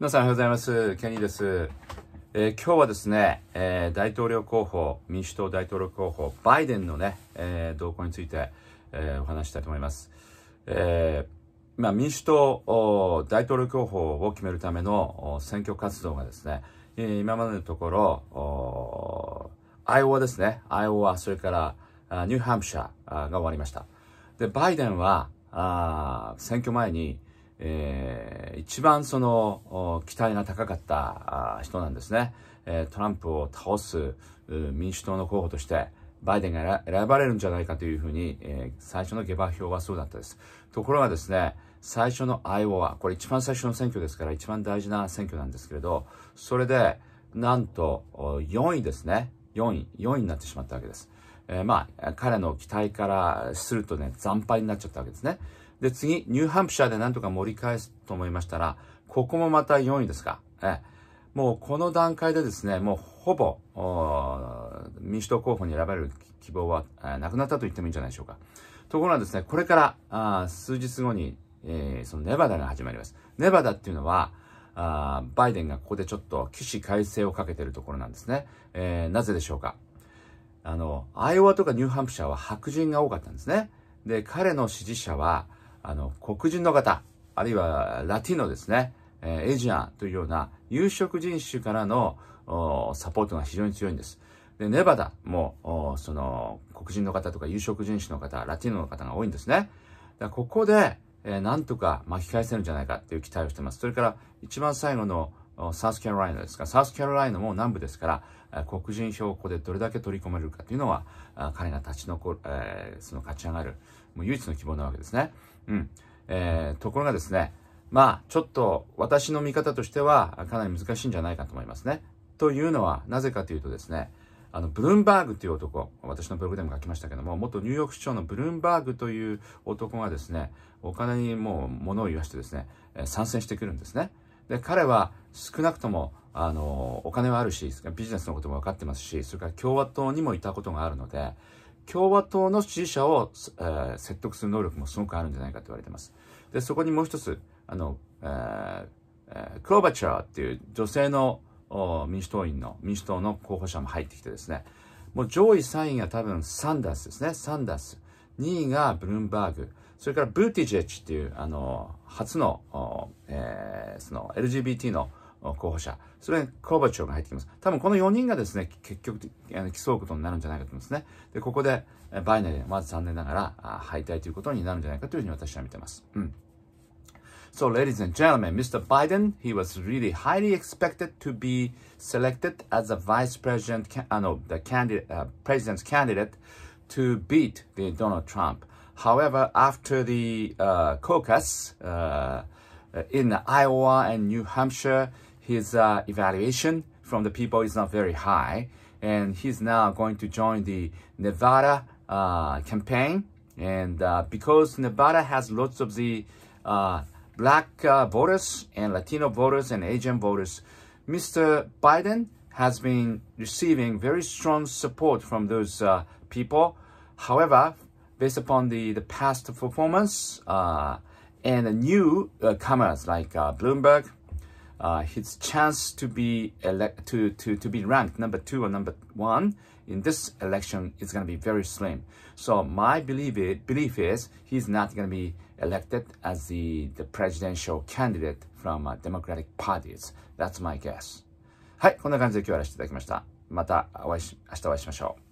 皆さんおはようございます。ケニーです。えー、今日はですね、えー、大統領候補、民主党大統領候補、バイデンのね、えー、動向について、えー、お話したいと思います。えー、まあ、民主党大統領候補を決めるための選挙活動がですね、今までのところ、アイオワですね、アイオワ、それからニューハンプシャーが終わりました。で、バイデンは、あ選挙前に、えー、一番その期待が高かった人なんですね、えー、トランプを倒す民主党の候補としてバイデンが選ばれるんじゃないかというふうに、えー、最初の下馬評はそうだったですところがですね最初のアイオワこれ一番最初の選挙ですから一番大事な選挙なんですけれどそれでなんと4位ですね4位4位になってしまったわけですえー、まあ、彼の期待からするとね、惨敗になっちゃったわけですね。で、次、ニューハンプシャーでなんとか盛り返すと思いましたら、ここもまた4位ですか。えー、もうこの段階でですね、もうほぼ、民主党候補に選ばれる希望は、えー、なくなったと言ってもいいんじゃないでしょうか。ところがですね、これから、あ数日後に、えー、そのネバダが始まります。ネバダっていうのは、あバイデンがここでちょっと起死回生をかけてるところなんですね。えー、なぜでしょうか。あの、アイオワとかニューハンプシャーは白人が多かったんですね。で、彼の支持者は、あの、黒人の方、あるいはラティノですね、えー、エイジアンというような有色人種からのサポートが非常に強いんです。で、ネバダも、その、黒人の方とか有色人種の方、ラティノの方が多いんですね。だここで、えー、なんとか巻き返せるんじゃないかっていう期待をしてます。それから、一番最後のサウスキャロライナですか、サウスキャロライナも南部ですから、黒人票をここでどれだけ取り込めるかというのは、彼が立ち残る、えー、その勝ち上がる、もう唯一の希望なわけですね。うん。えー、ところがですね、まあ、ちょっと私の見方としては、かなり難しいんじゃないかと思いますね。というのは、なぜかというとですね、あの、ブルームバーグという男、私のブログでも書きましたけども、元ニューヨーク市長のブルームバーグという男がですね、お金にもう物を言わしてですね、参戦してくるんですね。で、彼は少なくとも、あの、お金はあるし、ビジネスのことも分かってますし、それから共和党にもいたことがあるので、共和党の支持者を、えー、説得する能力もすごくあるんじゃないかと言われてます。で、そこにもう一つ、あの、えー、クローバチャーっていう女性の民主党員の、民主党の候補者も入ってきてですね、もう上位3位が多分サンダースですね、サンダース。2位がブルームバーグ。それからブーティジェッチっていう、あの、初の、えー、その LGBT の候補者、それにコーバチョが入ってきます。多分この4人がですね、結局あの競うことになるんじゃないかと思いますね。で、ここでバイナリーまず残念ながら敗退ということになるんじゃないかというふうに私は見てます。うん。So, ladies and gentlemen, Mr. Biden, he was really highly expected to be selected as a vice president, uh, no, the candidate, uh, president's candidate to beat the Donald Trump. However, after the uh, caucus uh, in Iowa and New Hampshire, his uh, evaluation from the people is not very high. And he's now going to join the Nevada uh, campaign. And uh, because Nevada has lots of the uh, black voters and Latino voters and Asian voters, Mr. Biden has been receiving very strong support from those people. However, based upon the, the past performance uh, and the new uh, like uh, Bloomberg, uh, his chance to be elect to, to, to be ranked number two or number one in this election is going to be very slim. So my belief, it, belief is he's not going to be elected as the, the presidential candidate from uh, Democratic parties. That's my guess. はい、こんな感じで今日やらせていただきました。またお会いし、明日お会いしましょう。